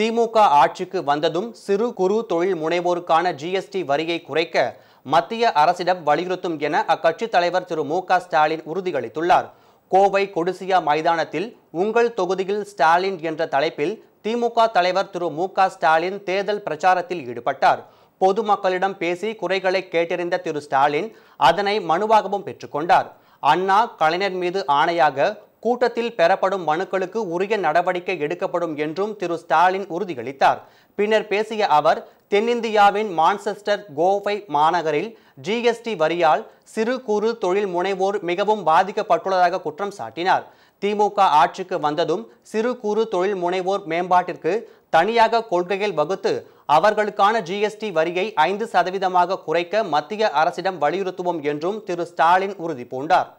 திமுக ஆட்சிக்கு வந்ததும் சிறு குறு தொழில் முனைவோருக்கான ஜிஎஸ்டி வரியை குறைக்க மத்திய அரசிடம் வலியுறுத்தும் என அக்கட்சி தலைவர் திரு மு க ஸ்டாலின் உறுதியளித்துள்ளார் கோவை கொடிசியா மைதானத்தில் உங்கள் தொகுதியில் ஸ்டாலின் என்ற தலைப்பில் திமுக தலைவர் திரு மு க ஸ்டாலின் தேர்தல் பிரச்சாரத்தில் ஈடுபட்டார் பொதுமக்களிடம் பேசி குறைகளை கேட்டறிந்த திரு ஸ்டாலின் அதனை மனுவாகவும் பெற்றுக்கொண்டார் அண்ணா கலைஞர் மீது ஆணையாக கூட்டத்தில் பெறப்படும் மனுக்களுக்கு உரிய நடவடிக்கை எடுக்கப்படும் என்றும் திரு ஸ்டாலின் உறுதியளித்தார் பின்னர் பேசிய அவர் தென்னிந்தியாவின் மான்செஸ்டர் கோவை மாநகரில் ஜிஎஸ்டி வரியால் சிறு குறு தொழில் முனைவோர் மிகவும் பாதிக்கப்பட்டுள்ளதாக குற்றம் சாட்டினார் திமுக ஆட்சிக்கு வந்ததும் சிறு குறு தொழில் முனைவோர் மேம்பாட்டிற்கு தனியாக கொள்கைகள் வகுத்து அவர்களுக்கான ஜிஎஸ்டி வரியை ஐந்து சதவீதமாக குறைக்க மத்திய அரசிடம் வலியுறுத்துவோம் என்றும் திரு ஸ்டாலின் உறுதி பூண்டார்